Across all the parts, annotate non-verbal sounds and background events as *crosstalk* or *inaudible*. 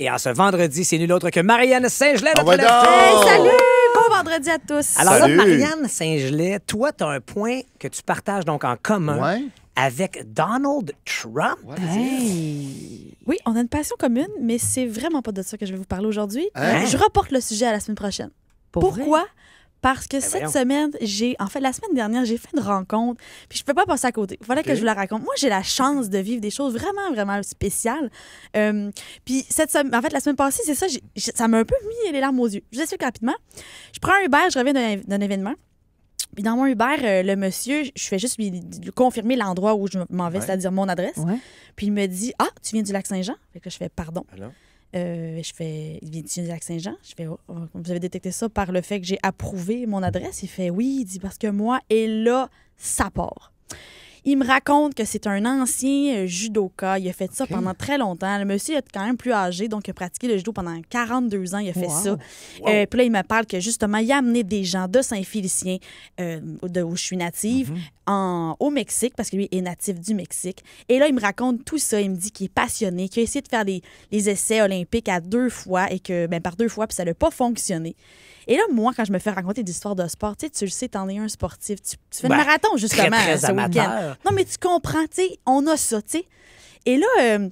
Et en ce vendredi, c'est nul autre que Marianne Saint-Gelais, ah, salut! Bon vendredi à tous. Alors là, Marianne Saint-Gelais, toi, tu as un point que tu partages donc en commun avec Donald Trump. Oui, on a une passion commune, mais c'est vraiment pas de ça que je vais vous parler aujourd'hui. Hein? Je reporte le sujet à la semaine prochaine. Pourquoi parce que ben cette semaine, j'ai, en fait, la semaine dernière, j'ai fait une rencontre, puis je peux pas passer à côté. Voilà que je vous la raconte. Moi, j'ai la chance de vivre des choses vraiment, vraiment spéciales. Euh, puis cette semaine, en fait, la semaine passée, c'est ça, ça m'a un peu mis les larmes aux yeux. Je vous explique rapidement. Je prends un Uber, je reviens d'un événement. Puis dans mon Uber, euh, le monsieur, je fais juste lui, confirmer l'endroit où je m'en vais, c'est-à-dire mon adresse. Puis il me dit Ah, tu viens du Lac Saint-Jean Fait que je fais Pardon. Euh, je fais, il vient du Saint-Jean. Je fais, oh, oh, vous avez détecté ça par le fait que j'ai approuvé mon adresse. Il fait, oui, il dit, parce que moi, et là, ça part. Il me raconte que c'est un ancien euh, judoka. Il a fait ça pendant très longtemps. Le monsieur est quand même plus âgé, donc il a pratiqué le judo pendant 42 ans. Il a fait ça. et euh, puis là, il me parle que justement, il a amené des gens de Saint-Félicien, euh, de où je suis native, mhm. au Mexique, parce que lui est natif du Mexique. Et là, il me raconte tout ça. Il me dit qu'il est passionné, qu'il a essayé de faire des, les essais olympiques à deux fois et que, ben, par deux fois, puis ça n'a pas fonctionné. Et là, moi, quand je me fais raconter des histoires de sport, tu sais, tu le sais, t'en es un sportif. Tu, fais le marathon, justement, non, mais tu comprends, tu sais, on a ça, tu Et là, euh,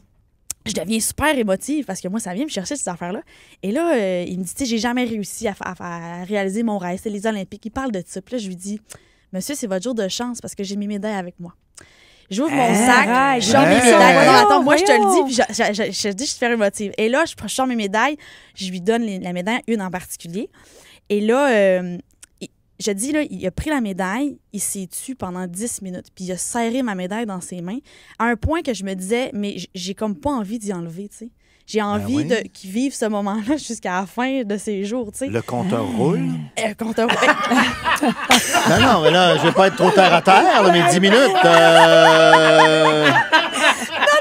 je deviens super émotive parce que moi, ça vient me chercher ces affaires-là. Et là, euh, il me dit, tu sais, j'ai jamais réussi à, réaliser mon rêve. C'est les Olympiques. Il parle de ça. Puis là, je lui dis, monsieur, c'est votre jour de chance parce que j'ai mes médailles avec moi. J'ouvre mon hein? sac, ah, je mes médailles. attends, moi, je te le dis, puis je, te dis, je suis super émotive. Et là, je sors mes médailles, je lui donne la médaille, une en particulier. Et là, euh, je dis, là, il a pris la médaille, il s'est tué pendant 10 minutes, puis il a serré ma médaille dans ses mains, à un point que je me disais, mais j'ai comme pas envie d'y enlever, tu sais. J'ai ben envie de ce moment-là jusqu'à la fin de ses jours, tu sais. Le compteur roule. Euh, le compteur roule. *laughs* non, non, mais là, je vais pas être trop terre à terre, mais 10 minutes. Euh, *laughs*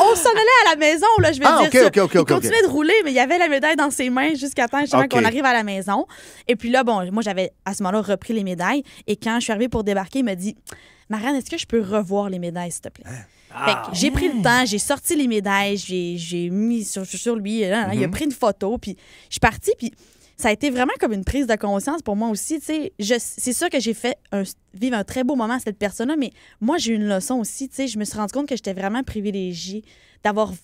on, s'en allait à la maison, là, je vais ah, dire. il continuait de rouler, mais il y avait la médaille dans ses mains jusqu'à temps qu'on arrive à la maison. Et puis là, bon, moi, j'avais à ce moment-là repris les médailles. Et quand je suis arrivée pour débarquer, il m'a dit Marianne, est-ce que je peux revoir les médailles, s'il te plaît? Hein? j'ai pris le temps, j'ai sorti les médailles, j'ai mis sur, lui, hein, hein. il a mhm. pris une photo, puis je suis partie, puis ça a été vraiment comme une prise de conscience pour moi aussi. C'est sûr que j'ai fait vivre un très beau moment à cette personne-là, mais moi, j'ai eu une leçon aussi. Je me suis rendu compte que j'étais vraiment privilégiée d'avoir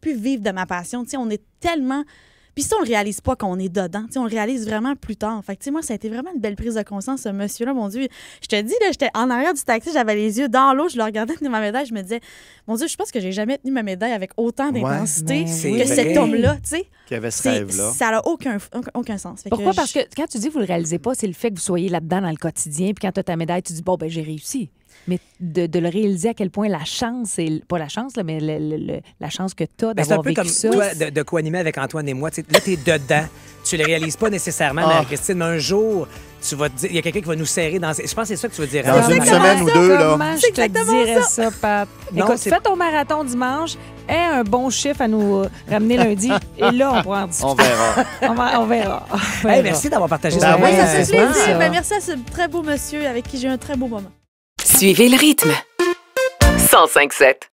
pu vivre de ma passion. sais on est tellement puis si on ne réalise pas qu'on est dedans. on réalise vraiment plus tard. Fait que, moi, ça a été vraiment une belle prise de conscience, ce monsieur-là. Mon Dieu, je te dis, là, j'étais en arrière du taxi, j'avais les yeux dans l'eau, je le regardais tenir ma médaille, je me disais, mon Dieu, je pense que j'ai jamais tenu ma médaille avec autant d'intensité que cet homme-là, tu sais. Qui avait ce rêve-là. Ça n'a aucun, aucun sens. Pourquoi? Parce que quand tu dis vous ne le réalisez pas, c'est le fait que vous soyez là-dedans dans le quotidien, puis quand tu as ta médaille, tu dis, bon, ben j'ai réussi. Mais de, le réaliser à quel point la chance, et pas la chance, mais la chance que tu as d'avoir vécu comme Toi, de, de co-animer avec Antoine et moi. là, tu es dedans. tu le réalises pas nécessairement, ah. christine mais un jour, tu vas il y a quelqu'un qui va nous serrer dans. Je pense que c'est ça que tu veux dire. Dans une semaine ou deux, là. Je te dirais ça, ça Pape. fais ton marathon dimanche, aie un bon chiffre à nous ramener lundi, *laughs* et là, on pourra en discuter. On verra. *laughs* on, verra. merci d'avoir partagé ça. Ben oui, ça. Ben, merci à ce très beau monsieur avec qui j'ai eu un très beau moment. Suivez le rythme. 105.7